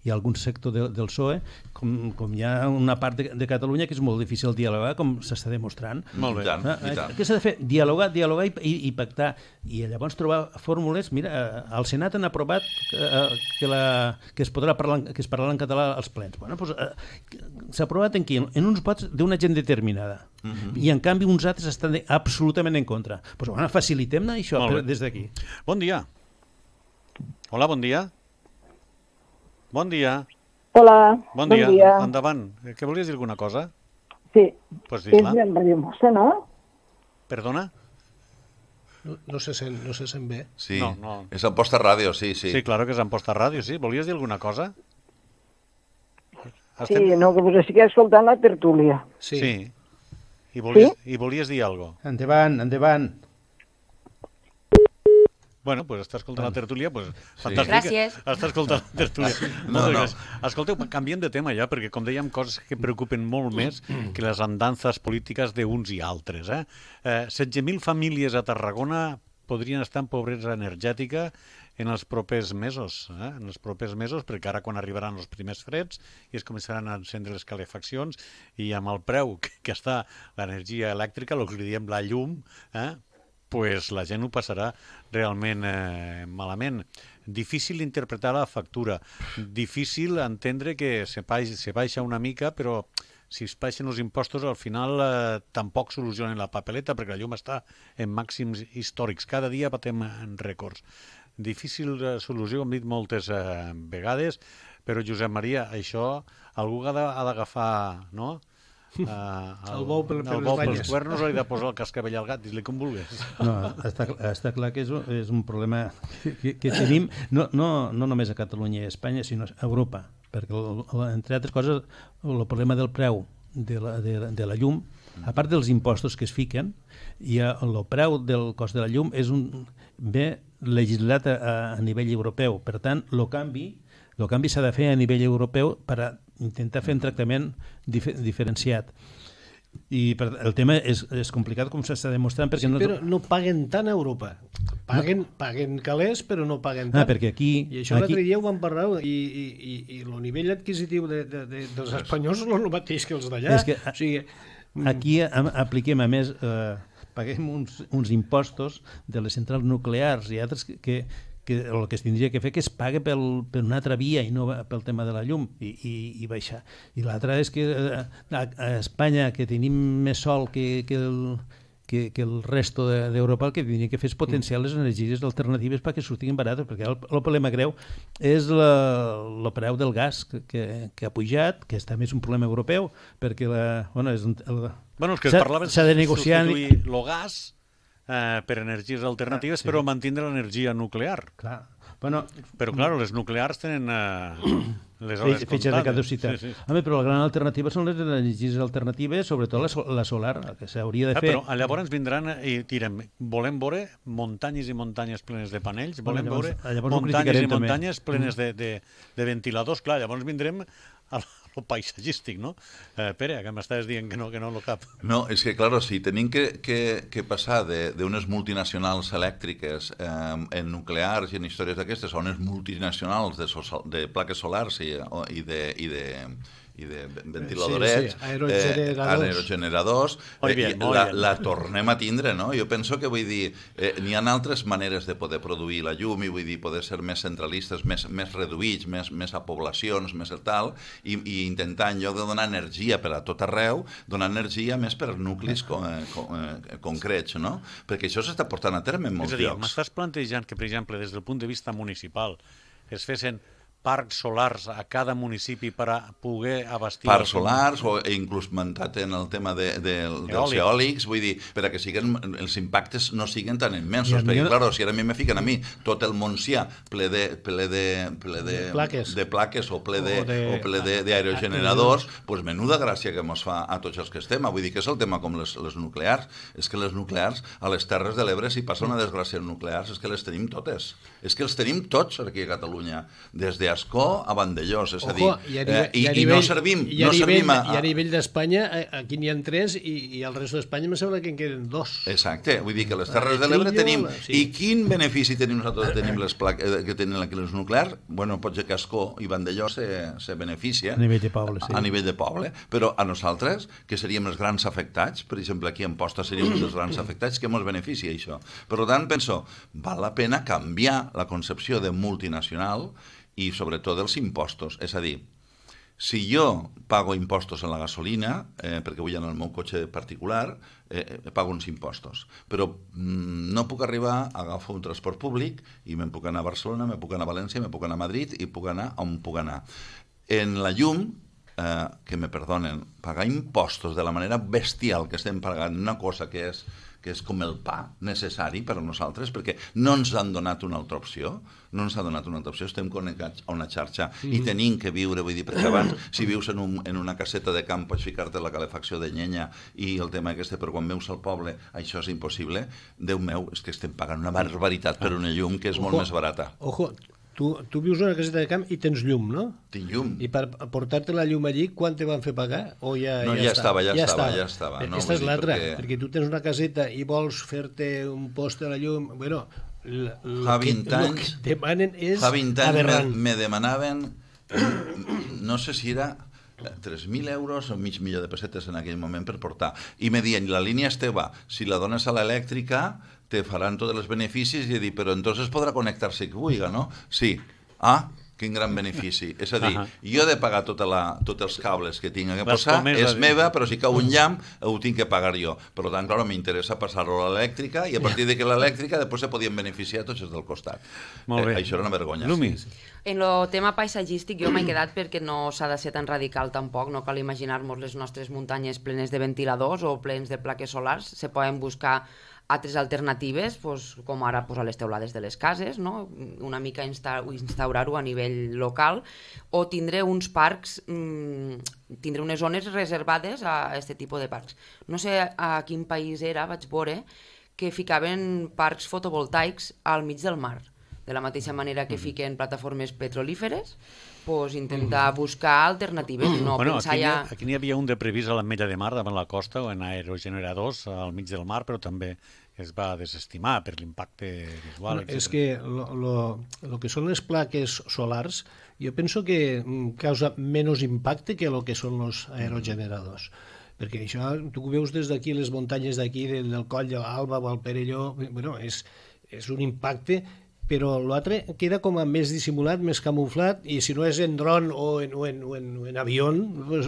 i algun sector de, del PSOE, com, com hi ha una part de, de Catalunya que és molt difícil dialogar, com s'està demostrant. Molt bé. Ah, I tant, i eh, tant. Què s'ha de fer? Dialogar, dialogar i, i, i pactar. I llavors trobar fórmules... Mira, eh, al Senat han aprovat que, que, la, que, es podrà parlar, que es parlarà en català als plens. Bueno, doncs, s'ha aprovat en qui? En uns vots d'una gent determinada -hmm. I en canvi uns altres estan absolutament en contra. Pues, bueno, facilitem-ne això des d'aquí. Bon dia. Hola, bon dia. Bon dia. Hola, bon, bon dia. dia. Endavant. Eh, que volies dir alguna cosa? Sí. Pues és en Ràdio Mossa, no? Perdona? No, no, se sent, no se sent bé. Sí, no, no. és en posta ràdio, sí, sí. Sí, claro que és en posta ràdio, sí. Volies dir alguna cosa? Estem... Sí, no, que vos estic escoltant la tertúlia. Sí. sí. I volies, sí? i volies dir alguna cosa. Endavant, endavant. Bueno, pues està escoltant la doncs. tertúlia, pues, sí. fantàstic. Gràcies. Està escoltant la tertúlia. No, no. Escolteu, canviem de tema ja, perquè com dèiem, coses que preocupen molt més que les andances polítiques d'uns i altres. Eh? Eh, 16.000 famílies a Tarragona podrien estar en pobresa energètica en els propers mesos, eh? en els propers mesos, perquè ara quan arribaran els primers freds i es començaran a encendre les calefaccions i amb el preu que, que està l'energia elèctrica, el que li diem la llum, eh? pues la gent ho passarà realment eh, malament. Difícil interpretar la factura, difícil entendre que se baixa, se baixa una mica, però si es baixen els impostos, al final eh, tampoc solucionen la papeleta, perquè la llum està en màxims històrics. Cada dia batem eh, en rècords difícil solució, ho hem dit moltes eh, vegades, però Josep Maria, això algú ha d'agafar, no?, Uh, el, el bou per, per el bou pels cuernos li de posar el cascabell al gat, dis-li com vulguis. No, està, està clar que és, un, és un problema que, que, que tenim, no, no, no només a Catalunya i a Espanya, sinó a Europa, perquè el, el, entre altres coses el problema del preu de la, de, de la llum, a part dels impostos que es fiquen, i eh, el preu del cost de la llum és un bé legislat a, a nivell europeu. Per tant, el canvi el canvi s'ha de fer a nivell europeu per a intentar fer un tractament dif diferenciat. I per, el tema és, és complicat com s'està demostrant perquè sí, no... però no paguen tant a Europa paguen, no. paguen calés però no paguen tant ah, perquè aquí, i això aquí... l'altre dia ho vam parlar i, i, i, i el nivell adquisitiu de, de, de, dels espanyols no és el mateix que els d'allà que, o sigui... Mm. aquí apliquem a més eh, paguem uns, uns impostos de les centrals nuclears i altres que, que, que el que es tindria que fer que es pague pel, per una altra via i no pel tema de la llum i, i, i baixar. I l'altra és que eh, a, a Espanya, que tenim més sol que, que el, que, que el resto d'Europa de, el que hauria que fer és potenciar mm. les energies alternatives perquè sortiguin barates, perquè el, el problema greu és la, el preu del gas que, que, que ha pujat, que és també és un problema europeu, perquè la, bueno, és, el, bueno, que s'ha de negociar... substituir el gas eh, per energies ah, alternatives, ah, sí. però mantindre l'energia nuclear. Clar, Bueno, però, clar, les nuclears tenen... Eh, les hores fitxes de caducitat. Sí, sí. Home, però la gran alternativa són les energies alternatives, sobretot la, sol la solar, que s'hauria de ah, fer. Però eh, llavors vindran eh, i direm, volem veure muntanyes i muntanyes plenes de panells, volem bueno, llavors, veure eh, llavors muntanyes i muntanyes també. plenes mm. de, de, de ventiladors, clar, llavors vindrem a o paisatgístic, no? Eh, Pere, que m'estàs dient que no, que no lo cap. No, és que, claro, si tenim que, que, que passar d'unes multinacionals elèctriques eh, en nuclears i en històries d'aquestes a unes multinacionals de, so, de plaques solars i, i de, i de i de eh, ventiladorets, sí, sí. aerogeneradors, eh, aerogeneradors eh, bien, la, la tornem a tindre, no? Jo penso que vull dir, eh, n'hi ha altres maneres de poder produir la llum i vull dir, poder ser més centralistes, més, més reduïts, més, més a poblacions, més el tal, i, i intentar en lloc de donar energia per a tot arreu, donar energia més per nuclis con, eh, con, eh, concrets, no? Perquè això s'està portant a terme en molts llocs. És a dir, m'estàs plantejant que, per exemple, des del punt de vista municipal es fessin parcs solars a cada municipi per a poder abastir... Parcs solars, o inclús mentat en el tema de, de, dels eòlics, vull dir, per a que siguen, els impactes no siguen tan immensos, perquè, millor... clar, si ara a mi me fiquen a mi tot el Montsià ple de, ple de, ple de, plaques. de plaques o ple de, o de, o ple de, d'aerogeneradors, doncs pues menuda gràcia que mos fa a tots els que estem. Vull dir que és el tema com les, les nuclears. És que les nuclears, a les Terres de l'Ebre, si passa una desgràcia nuclears, és que les tenim totes. És que els tenim tots aquí a Catalunya, des de Ascó a Vandellós, és Ojo, a dir, i, a nivell, eh, i, i, a nivell, i no servim, i a no nivell, servim a, I a nivell d'Espanya, eh, aquí n'hi ha tres, i, i al rest d'Espanya em sembla que en queden dos. Exacte, vull dir que les ah, Terres de l'Ebre tenim... Sí. I quin benefici tenim nosaltres tenim eh, eh. les plaques, que tenen aquí les nuclears? Bueno, pot ser que Ascó i Vandellós se, se beneficia. A nivell de poble, sí. A, nivell de poble, però a nosaltres, que seríem els grans afectats, per exemple, aquí en Posta seríem mm. els grans afectats, que ens beneficia això. Per tant, penso, val la pena canviar la concepció de multinacional i sobretot els impostos. És a dir, si jo pago impostos en la gasolina, eh, perquè vull anar al meu cotxe particular, eh, eh, pago uns impostos. Però mm, no puc arribar, agafo un transport públic i me'n puc anar a Barcelona, me'n puc anar a València, me'n puc anar a Madrid i puc anar on puc anar. En la llum, eh, que me perdonen, pagar impostos de la manera bestial que estem pagant una cosa que és que és com el pa necessari per a nosaltres, perquè no ens han donat una altra opció, no ens ha donat una altra opció, estem connectats a una xarxa mm -hmm. i tenim que viure, vull dir, perquè abans, si vius en, un, en una caseta de camp, pots ficar-te la calefacció de llenya i el tema aquest, però quan veus al poble, això és impossible, Déu meu, és que estem pagant una barbaritat per una llum que és ojo, molt més barata. Ojo, Tu, tu vius una caseta de camp i tens llum, no? Tinc llum. I per portar-te la llum allí, quan te van fer pagar? O ja, no, ja, ja estava, ja, ja estava, estava, ja estava. Eh, no, Aquesta és l'altra, perquè... perquè tu tens una caseta i vols fer-te un post de la llum... Bueno, el que, que demanen és fa 20 anys me, me demanaven, no sé si era 3.000 euros o mig milió de pessetes en aquell moment per portar. I me dient, la línia és teva, si la dones a l'elèctrica te faran tots els beneficis i he dit, però entonces podrà connectar-se que vulgui, no? Sí. Ah, Quin gran benefici. És a dir, uh -huh. jo he de pagar tota la, tots els cables que tinc que passar, és, és meva, però si cau un llamp eh, ho tinc que pagar jo. Per tant, clar, m'interessa passar-ho a l'elèctrica i a partir de que l'elèctrica després se podien beneficiar tots els del costat. Molt bé. Eh, això era una vergonya. Lumi. Sí. En el tema paisatgístic jo m'he quedat perquè no s'ha de ser tan radical tampoc, no cal imaginar-nos les nostres muntanyes plenes de ventiladors o plens de plaques solars, se poden buscar altres alternatives, pues, com ara pues, a les teulades de les cases, no? una mica insta instaurar-ho a nivell local, o tindré uns parcs, mmm, tindré unes zones reservades a aquest tipus de parcs. No sé a quin país era, vaig veure, que ficaven parcs fotovoltaics al mig del mar. De la mateixa manera que mm -hmm. fiquen plataformes petrolíferes, pues, intentar mm. buscar alternatives. No bueno, aquí, ja... aquí n'hi havia un de previst a l'Ametlla de Mar, davant la costa, o en aerogeneradors al mig del mar, però també es va desestimar per l'impacte visual. Bueno, és que el que són les plaques solars jo penso que mm, causa menys impacte que el que són els mm. aerogeneradors. Mm -hmm perquè això tu ho veus des d'aquí, les muntanyes d'aquí, del, del coll de l'Alba o el Perelló, bueno, és, és un impacte però l'altre queda com a més dissimulat, més camuflat, i si no és en dron o en, o en, o en, en avió, pues, no ho veus.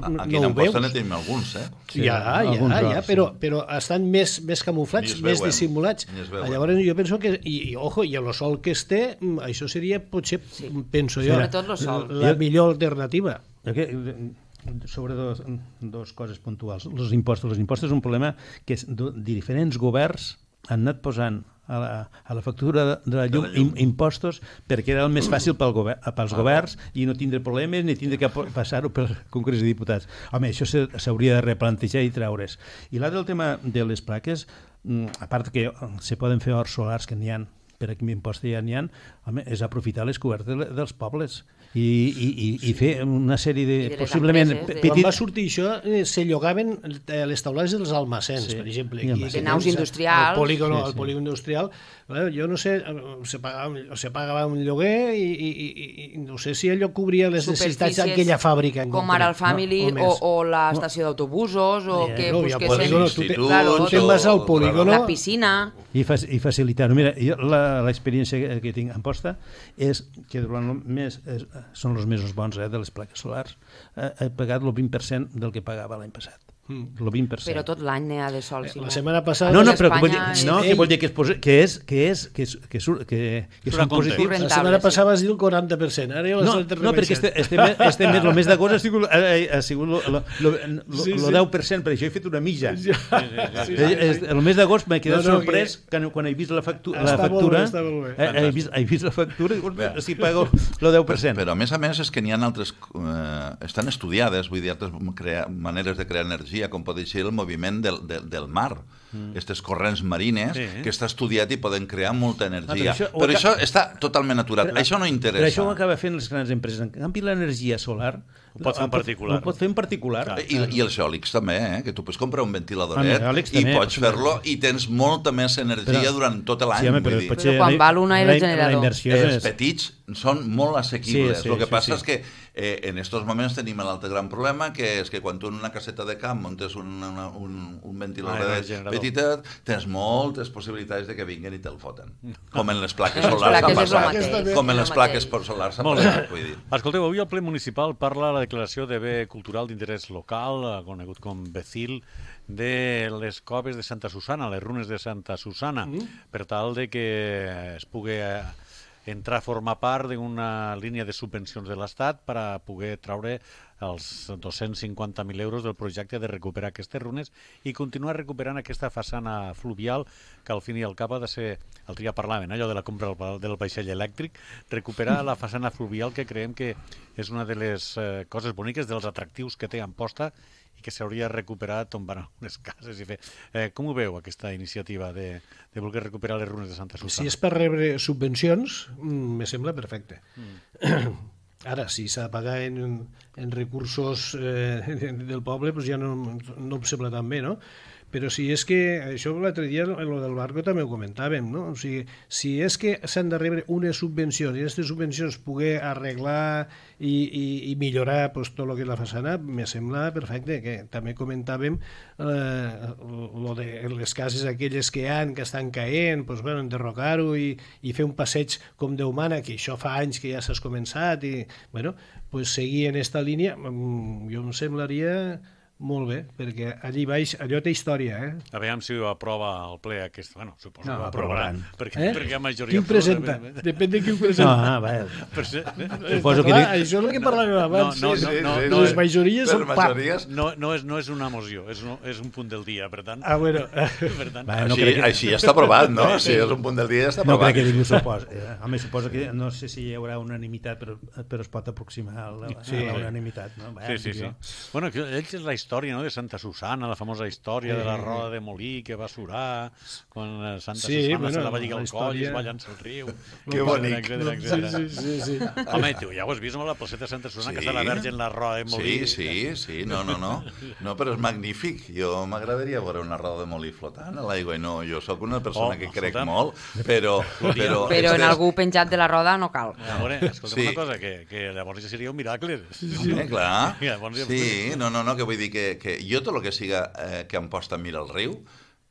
Aquí en alguns, eh? Sí, ja, ja, alguns, ja, sí. però, però estan més, més camuflats, més dissimulats. Llavors jo penso que, i, i ojo, i el sol que es té, mm, això seria potser, sí. Mm, penso jo, la, la millor alternativa. Aquí, eh, sobre dos, dos coses puntuals. Els impostos. Els impostos és un problema que de diferents governs han anat posant a la, a la factura de la llum, de la llum. impostos perquè era el més fàcil pel govern, pels ah, governs i no tindre problemes ni tindre que passar-ho pel Congrés de Diputats. Home, això s'hauria de replantejar i treure's. I l'altre tema de les plaques, mm, a part que mm, se poden fer horts solars que n'hi han per aquí m'imposta ja n'hi ha, home, és aprofitar les cobertes dels pobles i, i, i, i fer una sèrie de... de possiblement... petit... Quan va sortir això, eh, se llogaven eh, les taulades dels almacens, sí. per exemple. Aquí, de naus doncs, industrials. El polígon, sí, sí. el polígon industrial. Bueno, eh, jo no sé, eh, se pagava, se pagava un lloguer i, i, i no sé si allò cobria les necessitats d'aquella fàbrica. Com ara el Family no, o, o, o l'estació d'autobusos o yeah, que no, busquessin... Ja, tu, te, claro, tu vas al polígon. La piscina... I, fa, i facilitar-ho. Mira, l'experiència que tinc en posta és que durant el mes és, són els mesos bons eh, de les plaques solars, eh, he pagat el 20% del que pagava l'any passat el 20%. Però tot l'any n'hi ha de sol. Si eh, la setmana passada... No, no, però que vol dir, no, que vol dir que, és, que, és, que, és, que, és, que, sur, que, que són La setmana passada vas dir el 40%, ara ja no, no, perquè este, eh? este, mes, este mes, el mes d'agost ha sigut, eh, ha sigut el 10%, per això he fet una mitja. Sí, sí, sí, el mes d'agost m'he quedat no, no, sorprès que... quan he vist la, factu la factura. Està molt bé, està molt bé. He, vist, he vist la factura i dic, si pago el 10%. Però, a més a més és que n'hi ha altres... Eh, estan estudiades, vull dir, altres maneres de crear energia energia, com pot ser el moviment del, del, del mar, mm. estes corrents marines, sí. que està estudiat i poden crear molta energia. Ah, però això, però això està totalment aturat, però, això no interessa. Però això ho acaba fent les grans empreses. En canvi, l'energia solar... Ho pot fer en particular. Ho pot fer en particular. I, I els eòlics també, eh? que tu pots comprar un ventiladoret ah, i també, pots fer-lo i tens molta més energia però, durant tot l'any. Sí, home, però, però quan val una i el generador. Els petits són molt assequibles. Sí, sí, el que passa sí. és que Eh, en aquests moments tenim l'altre gran problema, que és que quan tu en una caseta de camp montes un, una, un, un ventilador ah, de petitet, tens moltes possibilitats de que vinguin i te'l foten. Com en les plaques solars han passat. com en les plaques per solars han passat, vull dir. Escolteu, avui el ple municipal parla de la declaració de bé cultural d'interès local, eh, conegut com BECIL, de les coves de Santa Susana, les runes de Santa Susana, mm. per tal de que es pugui eh, entrar a formar part d'una línia de subvencions de l'Estat per a poder traure els 250.000 euros del projecte de recuperar aquestes runes i continuar recuperant aquesta façana fluvial que al fin i al cap ha de ser, el dia parlàvem, eh, allò de la compra del vaixell elèctric, recuperar la façana fluvial que creiem que és una de les eh, coses boniques, dels atractius que té Amposta i que s'hauria recuperat on van algunes cases i fer... Eh, com ho veu, aquesta iniciativa de, de voler recuperar les runes de Santa Susana? Si és per rebre subvencions, mm, me sembla perfecte. Mm. Ara, si s'ha de pagar en, en recursos eh, del poble, pues doncs ja no, no em sembla tan bé, no? Però si és que, això l'altre dia, en lo del barco també ho comentàvem, no? O sigui, si és que s'han de rebre unes subvencions i aquestes subvencions poder arreglar i, i, i millorar pues, tot el que és la façana, me sembla perfecte, que també comentàvem eh, lo de les cases aquelles que han, que estan caent, pues, bueno, enderrocar-ho i, i fer un passeig com Déu mana, que això fa anys que ja s'has començat, i, bueno, pues, seguir en aquesta línia, mm, jo em semblaria molt bé, perquè allí baix allò té història, eh? A veure si ho aprova el ple aquest... Bueno, suposo no, que ho aprovaran. Perquè, eh? perquè majoria... Qui ho presenta? De... Depèn de qui ho presenta. No, no, va. Per... Eh? Suposo que... Clar, això és el que parlàvem abans. No, no, no, no, no, les majories són majories... No, no, és, no és una moció, és, no, és un punt del dia, per tant... Ah, bueno. Per tant... Va, no així, que... així ja està aprovat, no? Si és un punt del dia ja està aprovat. No crec que ningú s'ho posi. Eh? Home, suposo que no sé si hi haurà unanimitat, però, eh, però es pot aproximar a la, sí. a la unanimitat. No? Va, sí, sí, sí. Bueno, ells és la història història no? de Santa Susana, la famosa història sí. de la roda de molí que va surar, quan Santa sí, Susana bueno, se la va lligar al coll i es va llançar al riu. que bonic. Etcètera, etcètera. Sí, sí, sí, sí. Home, tu ja ho has vist amb la placeta de Santa Susana, sí. que està la verge en la roda de molí. Sí, sí, sí, no, no, no. No, però és magnífic. Jo m'agradaria veure una roda de molí flotant a l'aigua. No, jo sóc una persona oh, que crec escoltem. molt, però... Però, però en algú penjat de la roda no cal. A veure, escolta'm sí. una cosa, que, que llavors ja seria un miracle. Sí, sí. Eh, clar. sí, no, no, no, que vull dir que que, jo tot el que siga eh, que em posta mira el riu,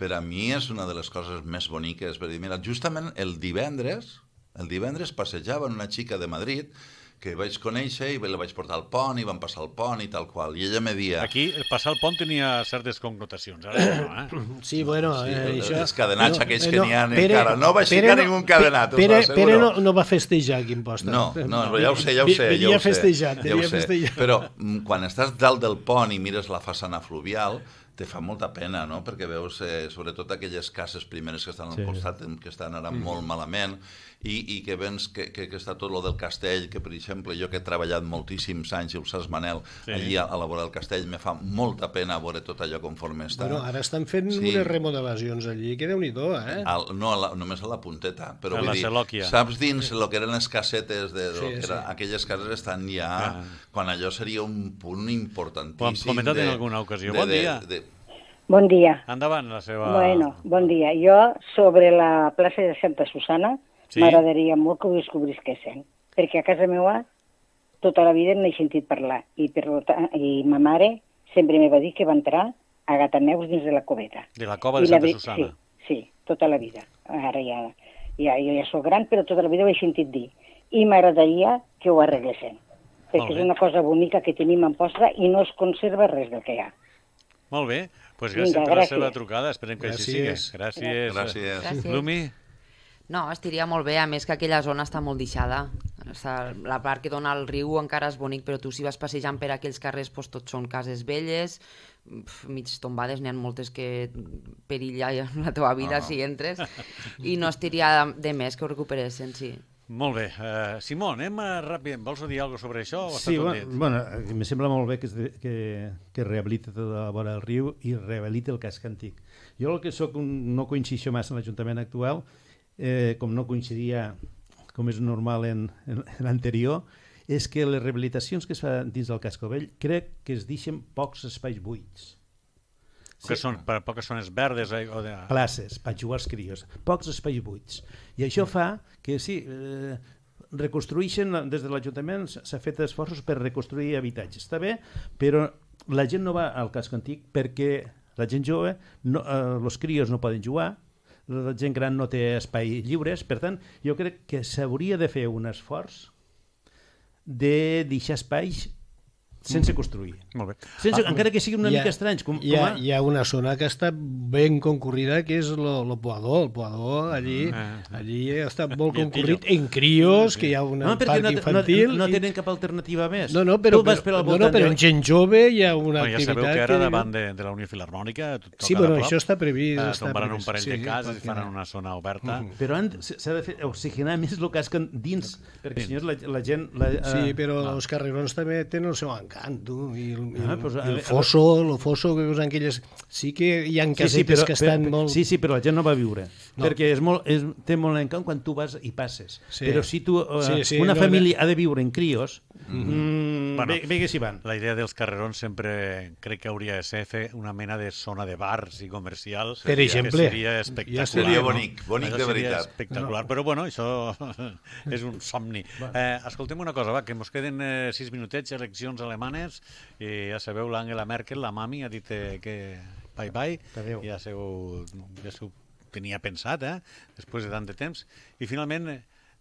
per a mi és una de les coses més boniques. dir, mira, justament el divendres, el divendres passejava una xica de Madrid que vaig conèixer i la vaig portar al pont i vam passar al pont i tal qual. I ella me dia... Aquí el passar al pont tenia certes connotacions, ara no, eh? Sí, bueno... Sí, eh, això... Els cadenats no, aquells eh, que n'hi ha Pere, encara. No vaig Pere, ficar no, ningú cadenat, Pere, eh, Pere no, no va festejar aquí posta. No, no, ja ho sé, ja ho sé. ja ho festejat, ja ho sé. Festejat. Però mm, quan estàs dalt del pont i mires la façana fluvial, te fa molta pena, no? Perquè veus, eh, sobretot, aquelles cases primeres que estan al sí. costat, que estan ara mm. molt malament, i, i que vens que, que, que està tot lo del castell, que per exemple jo que he treballat moltíssims anys, i ho saps Manel, sí. allí a, a la vora del castell, me fa molta pena veure tot allò conforme està. Bueno, ara estan fent sí. unes remodelacions allí, que déu nhi eh? Al, no, a la, només a la punteta, però a vull dir, celòquia. saps dins sí. que eren les casetes, de, sí, que era, sí. aquelles cases estan ja, ah. quan allò seria un punt importantíssim. Ho comentat de, en alguna ocasió. De, bon dia. De, de, Bon dia. Endavant la seva... Bueno, bon dia. Jo, sobre la plaça de Santa Susana, Sí. M'agradaria molt que ho descobrisquessin, perquè a casa meva tota la vida n'he sentit parlar i, per tant, i ma mare sempre me va dir que va entrar a Gataneus dins de la coveta. De la cova de Santa la... Susana. Sí, sí, tota la vida. Ara ja, ja, jo ja sóc gran, però tota la vida ho he sentit dir. I m'agradaria que ho arreglessin, perquè és una cosa bonica que tenim en posta i no es conserva res del que hi ha. Molt bé, Pues gràcies Vinga, gràcies. per la seva trucada, esperem que gràcies. així sigui. Gràcies. Gràcies. gràcies. gràcies. Lumi? No, estiria molt bé, a més que aquella zona està molt deixada. La part que dona al riu encara és bonic, però tu si vas passejant per aquells carrers doncs, tots són cases velles, mig tombades, n'hi ha moltes que perilla en la teva vida no. Ah. si entres, i no estiria de més que ho recuperessin, sí. Molt bé. Uh, Simon, anem a eh, ràpidament. Vols dir alguna sobre això? O sí, bueno, bueno, em eh, sembla molt bé que, es, que, que rehabilita tota la vora del riu i rehabilita el casc antic. Jo el que sóc un, no coincideixo massa amb l'Ajuntament actual eh, com no coincidia, com és normal en, en, en l'anterior, és que les rehabilitacions que es fan dins del casco vell crec que es deixen pocs espais buits. Sí. Que són, per poques zones verdes eh, o de... Places, per jugar els crios. Pocs espais buits. I això fa que sí, eh, reconstrueixen, des de l'Ajuntament s'ha fet esforços per reconstruir habitatges, està bé, però la gent no va al casco antic perquè la gent jove, els no, eh, crios no poden jugar, la gent gran no té espai lliures, per tant, jo crec que s'hauria de fer un esforç de deixar espais sense construir. Molt bé. Sense, ah, encara que siguin una ha, mica estranys. Com, hi, ha, com a... hi ha una zona que està ben concurrida, que és el Poador. El Poador, allí, ah, sí. Ah. allí està molt concurrit en crios, que hi ha un no, parc no, infantil. No, no, no tenen cap alternativa més. No, no, però, tu vas per no, no, però en gent jove hi ha una bueno, activitat... Ja sabeu que ara que... davant de, de la Unió Filarmònica... Sí, però això està previst. Eh, està tombaran previst. un parell sí, de cases i faran una zona oberta. Mm. Però s'ha de fer oxigenar més el que és dins, perquè si no la, la gent... La, sí, eh, però els carrerons també tenen el seu anc Canto i el, ah, però, i el Fosso, el Fosso, que usen aquelles... Sí que hi ha casetes sí, sí, però, que estan però, molt... Sí, sí, però la gent no va viure. No. Perquè és molt, és, té molt encant quan tu vas i passes. Sí. Però si tu, eh, sí, sí, una no, família no... ha de viure en crios, mhm. mm -hmm. bueno, bé, bé que van. La idea dels carrerons sempre crec que hauria de ser fer una mena de zona de bars i comercials. Per seria, exemple. Seria espectacular. Ja seria bonic, no? bonic de veritat. espectacular, no. però bueno, això és un somni. Bueno. Eh, escoltem una cosa, va, que ens queden eh, sis minutets, eleccions alemanes setmanes i eh, ja sabeu, l'Angela Merkel, la mami, ha dit eh, que bye bye, Adeu. ja s'ho ja tenia pensat, eh? després de tant de temps. I finalment,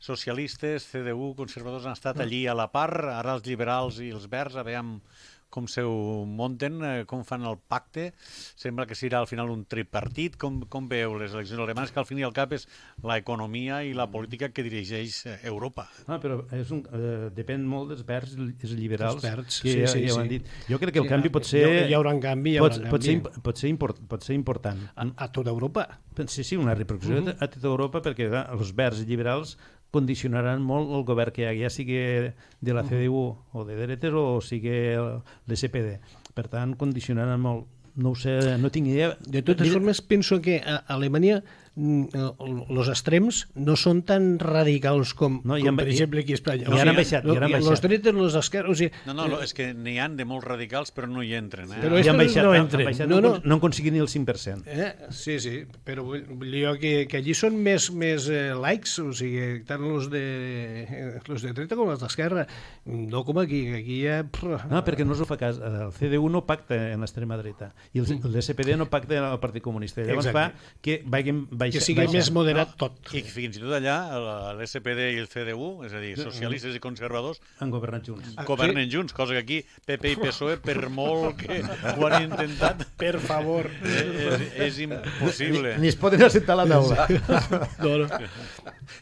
socialistes, CDU, conservadors han estat allí a la part, ara els liberals i els verds, a veure com se ho munten, eh, com fan el pacte. Sembla que serà al final un tripartit. Com, com veu les eleccions alemanes, que al fin i al cap és la economia i la política que dirigeix eh, Europa. Ah, però és un, eh, depèn molt dels verds els liberals els verds, que sí, sí, ja, ja sí. han dit. Jo crec que el sí, canvi pot ser... Hi, hi haurà un canvi, hi haurà pot, un canvi. Pot ser, pot ser, import, pot ser important. A, a tota Europa? Sí, sí, una repercussió mm -hmm. a tota Europa perquè els verds i liberals condicionaran molt el govern que hi ha, ja sigui de la CDU o de dretes o sigui l'SPD. Per tant, condicionaran molt. No ho sé, no tinc idea. De totes formes, penso que a Alemanya Mm, los extrems no són tan radicals com, no, com per exemple aquí a Espanya. No, o sigui, baixat, no, ja han baixat. Los dretes, los esquerres... O sigui, no, no, eh, és que n'hi han de molt radicals, però no hi entren. Eh? Però ja han baixat, no, entren. Han baixat, no, no, no han aconseguit ni el 5%. Eh? Sí, sí, però vull, dir que, que allí són més, més eh, likes, o sigui, tant los de, eh, los de dreta com els d'esquerra. No com aquí, aquí ja... No, perquè no us ho fa cas. Eh, el CDU no pacta en l'extrema dreta i el, mm. el SPD no pacta en el Partit Comunista. Llavors Exacte. fa que vagin, baixa, que sigui baixa. més moderat no, tot. I fins i tot allà, l'SPD i el CDU, és a dir, mm-hmm. socialistes i conservadors... Han governat junts. Ah, governen sí. junts, cosa que aquí PP i PSOE, per molt que ho han intentat... Per favor. Eh, és, és impossible. Ni, ni es poden assentar la taula. No, no.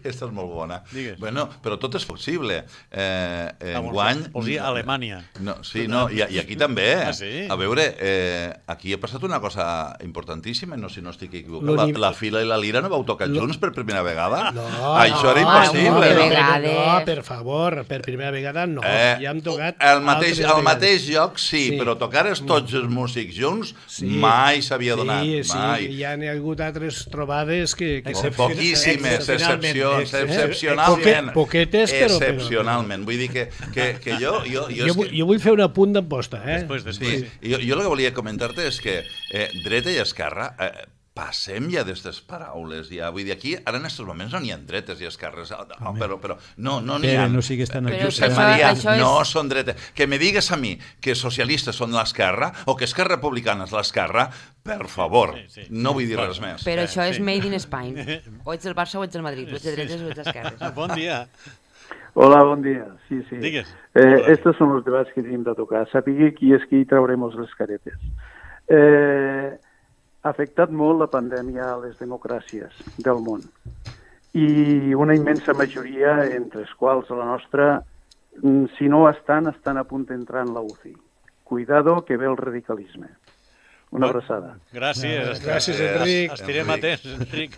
Esta és molt bona. Digues. Bueno, però tot és possible. Eh, eh, ah, guany... Vols dir Alemanya. No, sí, no, i, i aquí també. Eh. Ah, sí? A veure, eh, aquí ha passat una cosa importantíssima, no si no estic equivocat, la, la fila i la lira no vau tocar Lo... junts per primera vegada? No, Això era impossible. No, no, no, per favor, per primera vegada no. Eh, ja hem tocat... El mateix, al mateix lloc sí, sí, però tocar els tots els mm. músics junts sí. mai s'havia sí, donat. Sí, mai. sí, hi ha hagut altres trobades que... que oh, poquíssimes, excepcions, excepcionalment. Eh, poquetes, però... Excepcionalment, vull dir que, que, que jo... Jo, jo, jo, vull, que... jo vull fer una punt d'emposta, eh? Després, després. Sí, jo, jo el que volia comentar-te és que eh, dreta i esquerra... Eh, passem ja d'aquestes paraules, ja. Vull dir, aquí, ara en aquests moments no n'hi ha dretes i esquerres, oh, no, però, però no no n'hi ha. no sigues tan eh, aquí. Josep eh? Maria, això, això no és... són dretes. Que me digues a mi que socialistes són l'esquerra o que Esquerra Republicana és l'esquerra, per favor, sí, sí. no vull dir res però, més. Però eh, això és sí. made in Spain. O ets del Barça o ets del Madrid, o ets de dretes o ets d'esquerres. Bon dia. Hola, bon dia. Sí, sí. Digues. Eh, estos són els debats que tenim de tocar. Sapigui qui és qui traurem les caretes. Eh, ha afectat molt la pandèmia a les democràcies del món i una immensa majoria, entre els quals la nostra, mm, si no estan, estan a punt d'entrar en la UCI. Cuidado, que ve el radicalisme. Una bon. abraçada. Gràcies. Gràcies, Enric. Estirem atents, Enric.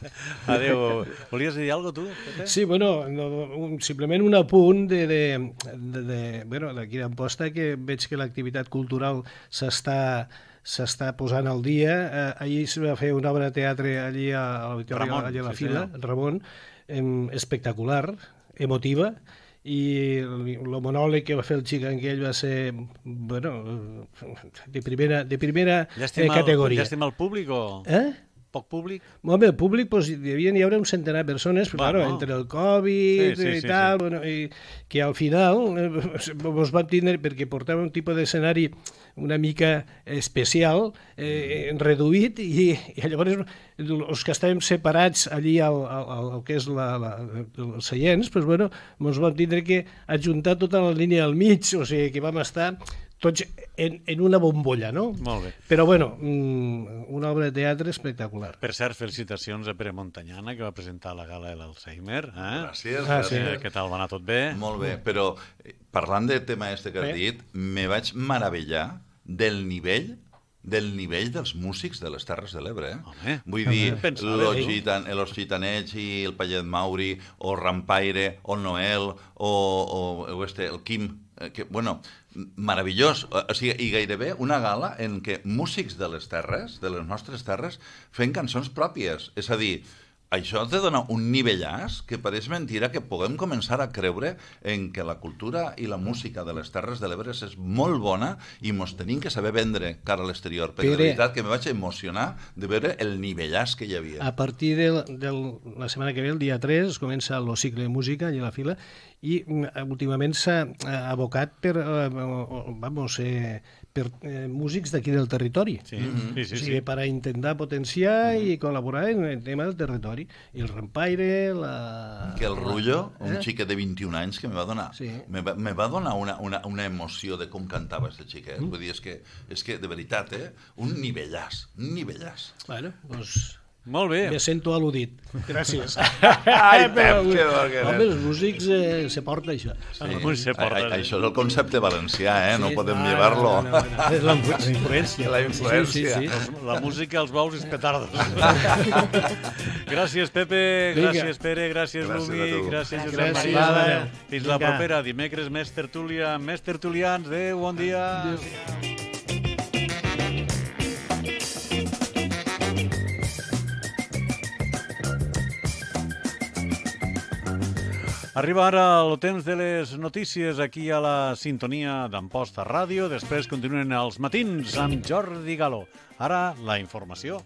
Adéu. Volies dir alguna tu? Sí, bueno, no, un, simplement un apunt de, de, de, de bueno, d'aquí d'Amposta, que veig que l'activitat cultural s'està s'està posant al dia. Eh, ahir es va fer una obra de teatre allí a, a l'Auditori, allà a la sí, fila, sí, Ramon, em, espectacular, emotiva, i el monòleg que va fer el xic aquell va ser, bueno, de primera, de primera Llàstima eh, categoria. Llàstima al públic o...? Eh? poc públic? Home, el públic pues, doncs, hi devien hi haure un centenar de persones, però bueno. claro, entre el Covid sí, sí, i sí, tal, sí. Bueno, i, que al final eh, vos vam tindre, perquè portava un tipus d'escenari una mica especial, eh, mm. reduït, i, i llavors els que estàvem separats allí al, al, al que és la, la, els seients, doncs, bueno, ens vam tindre que adjuntar tota la línia al mig, o sigui que vam estar tots en, en una bombolla, no? Molt bé. Però, bueno, mm, una obra de teatre espectacular. Per cert, felicitacions a Pere Montanyana, que va presentar la gala de l'Alzheimer. Eh? Gràcies, ah, Sí. Eh, què tal, va anar tot bé? Molt bé, però eh, parlant del tema este que has dit, me vaig meravellar del nivell del nivell dels músics de les Terres de l'Ebre. Eh? Home, Vull dir, los, gitan, eh, los gitanets i el Pallet Mauri, o Rampaire, o Noel, o, o, o este, el Quim, que, bueno, meravellós, o sigui, i gairebé una gala en què músics de les terres, de les nostres terres, fent cançons pròpies. És a dir, això ens dona un nivellàs que pareix mentira que puguem començar a creure en que la cultura i la música de les Terres de l'Ebre és molt bona i mos tenim que saber vendre cara a l'exterior, perquè Pere, la veritat que me vaig emocionar de veure el nivellàs que hi havia. A partir de, de la setmana que ve, el dia 3, es comença el cicle de música i la fila, i mm, últimament s'ha eh, abocat per, eh, vamos, eh, per eh, músics d'aquí del territori. Sí, mm -hmm. sí, sí, o sigui, sí. Per a intentar potenciar mm -hmm. i col·laborar en el tema del territori. I el Rampaire, la... Que el Rullo, eh? un xiquet de 21 anys que me va donar, sí. me, va, me va donar una, una, una emoció de com cantava aquest xiquet. Mm -hmm. Vull dir, és que, és que de veritat, eh? Un nivellàs, un nivellàs. Bueno, doncs... Molt bé. Me sento al·ludit. Gràcies. Ai, eh, Pep, que dolent. Home, els músics eh, se porta això. Sí. Els se porta. A, això és el concepte valencià, eh? Sí. No podem ah, llevar-lo. No, no, no. És la influència. La influència. Sí, sí, sí. La música, els bous i petarda. gràcies, Pepe. Vinga. Gràcies, Pere. Gràcies, Lumi. Gràcies, Josep Maria. Fins la propera. Dimecres, més tertúlia, més tertulians. Adéu, bon dia. Adéu. Arriba ara el temps de les notícies aquí a la sintonia d'Amposta Ràdio. Després continuen els matins amb Jordi Galo. Ara la informació.